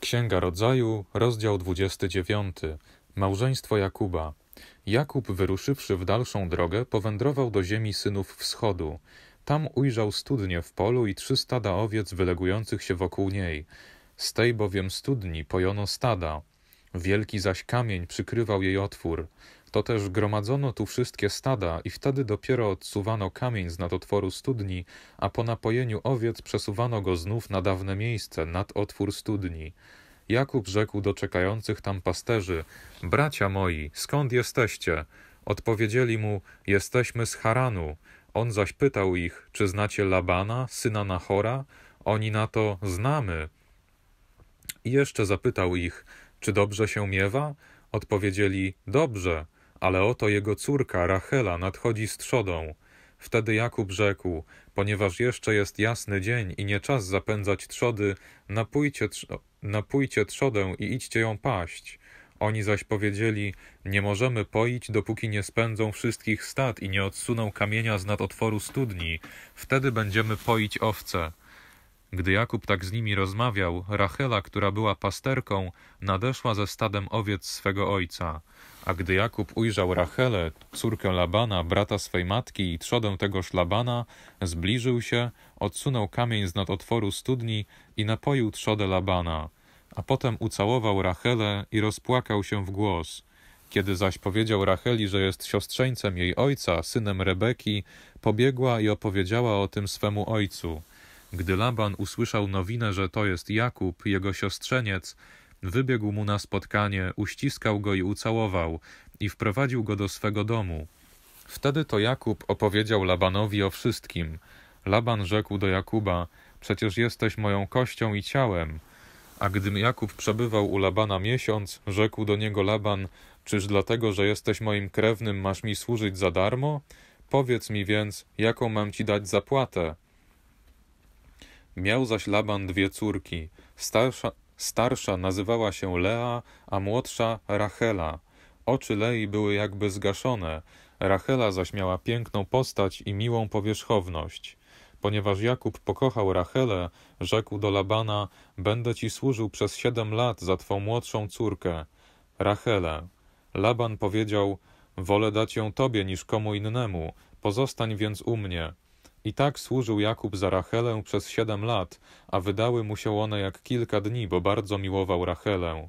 Księga Rodzaju, rozdział 29. Małżeństwo Jakuba. Jakub, wyruszywszy w dalszą drogę, powędrował do ziemi synów wschodu. Tam ujrzał studnię w polu i trzy stada owiec wylegujących się wokół niej. Z tej bowiem studni pojono stada, Wielki zaś kamień przykrywał jej otwór. To też gromadzono tu wszystkie stada i wtedy dopiero odsuwano kamień z nadotworu studni, a po napojeniu owiec przesuwano go znów na dawne miejsce, nad otwór studni. Jakub rzekł do czekających tam pasterzy: Bracia moi, skąd jesteście? Odpowiedzieli mu: Jesteśmy z Haranu. On zaś pytał ich: Czy znacie Labana, syna Nachora? Oni na to: Znamy. I jeszcze zapytał ich: czy dobrze się miewa? Odpowiedzieli: Dobrze, ale oto jego córka Rachela nadchodzi z trzodą. Wtedy Jakub rzekł: Ponieważ jeszcze jest jasny dzień i nie czas zapędzać trzody, napójcie, trz- napójcie trzodę i idźcie ją paść. Oni zaś powiedzieli: Nie możemy poić, dopóki nie spędzą wszystkich stad i nie odsuną kamienia z nad otworu studni. Wtedy będziemy poić owce. Gdy Jakub tak z nimi rozmawiał, Rachela, która była pasterką, nadeszła ze stadem owiec swego ojca. A gdy Jakub ujrzał Rachelę, córkę Labana, brata swej matki i trzodę tegoż Labana, zbliżył się, odsunął kamień z otworu studni i napoił trzodę Labana. A potem ucałował Rachelę i rozpłakał się w głos. Kiedy zaś powiedział Racheli, że jest siostrzeńcem jej ojca, synem Rebeki, pobiegła i opowiedziała o tym swemu ojcu. Gdy Laban usłyszał nowinę, że to jest Jakub, jego siostrzeniec, wybiegł mu na spotkanie, uściskał go i ucałował i wprowadził go do swego domu. Wtedy to Jakub opowiedział Labanowi o wszystkim. Laban rzekł do Jakuba: Przecież jesteś moją kością i ciałem. A gdy Jakub przebywał u Labana miesiąc, rzekł do niego Laban: Czyż dlatego, że jesteś moim krewnym, masz mi służyć za darmo? Powiedz mi więc, jaką mam ci dać zapłatę? Miał zaś Laban dwie córki. Starsza, starsza nazywała się Lea, a młodsza Rachela. Oczy Lei były jakby zgaszone, Rachela zaś miała piękną postać i miłą powierzchowność. Ponieważ Jakub pokochał Rachelę, rzekł do Labana: Będę ci służył przez siedem lat za twą młodszą córkę, Rachelę. Laban powiedział: Wolę dać ją tobie niż komu innemu, pozostań więc u mnie. I tak służył Jakub za Rachelę przez siedem lat, a wydały mu się one jak kilka dni, bo bardzo miłował Rachelę.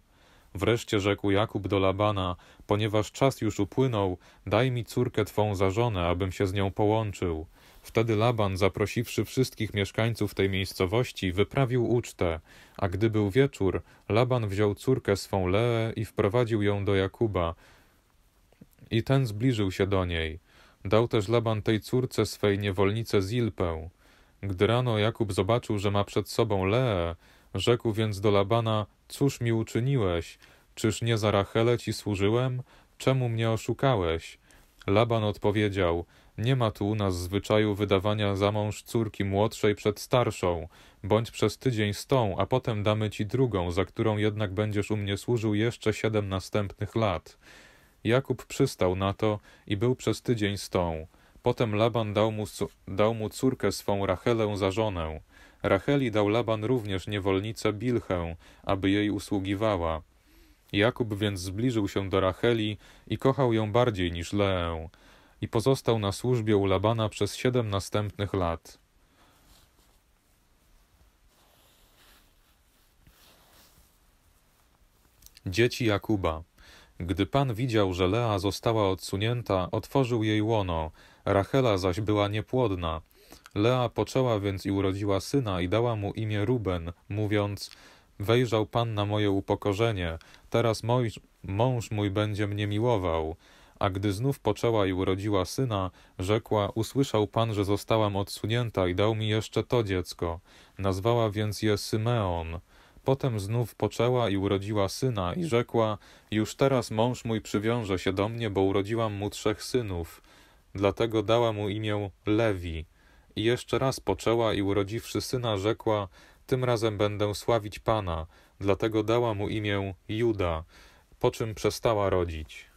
Wreszcie rzekł Jakub do Labana, ponieważ czas już upłynął, daj mi córkę twą za żonę, abym się z nią połączył. Wtedy Laban, zaprosiwszy wszystkich mieszkańców tej miejscowości, wyprawił ucztę, a gdy był wieczór, Laban wziął córkę swą Leę i wprowadził ją do Jakuba. I ten zbliżył się do niej. Dał też Laban tej córce swej niewolnicę Zilpę. Gdy rano Jakub zobaczył, że ma przed sobą Leę, rzekł więc do Labana, cóż mi uczyniłeś? Czyż nie za Rachele ci służyłem? Czemu mnie oszukałeś? Laban odpowiedział, nie ma tu u nas zwyczaju wydawania za mąż córki młodszej przed starszą, bądź przez tydzień z tą, a potem damy ci drugą, za którą jednak będziesz u mnie służył jeszcze siedem następnych lat. Jakub przystał na to i był przez tydzień z tą. Potem Laban dał mu, dał mu córkę swą Rachelę za żonę. Racheli dał Laban również niewolnicę Bilchę, aby jej usługiwała. Jakub więc zbliżył się do Racheli i kochał ją bardziej niż Leę i pozostał na służbie u Labana przez siedem następnych lat. Dzieci Jakuba gdy pan widział, że Lea została odsunięta, otworzył jej łono, Rachela zaś była niepłodna. Lea poczęła więc i urodziła syna i dała mu imię Ruben, mówiąc: Wejrzał pan na moje upokorzenie, teraz mąż mój będzie mnie miłował. A gdy znów poczęła i urodziła syna, rzekła: Usłyszał pan, że zostałam odsunięta i dał mi jeszcze to dziecko. Nazwała więc je Symeon. Potem znów poczęła i urodziła syna i rzekła: Już teraz mąż mój przywiąże się do mnie, bo urodziłam mu trzech synów. Dlatego dała mu imię Lewi. I jeszcze raz poczęła i urodziwszy syna, rzekła: Tym razem będę sławić Pana. Dlatego dała mu imię Juda, po czym przestała rodzić.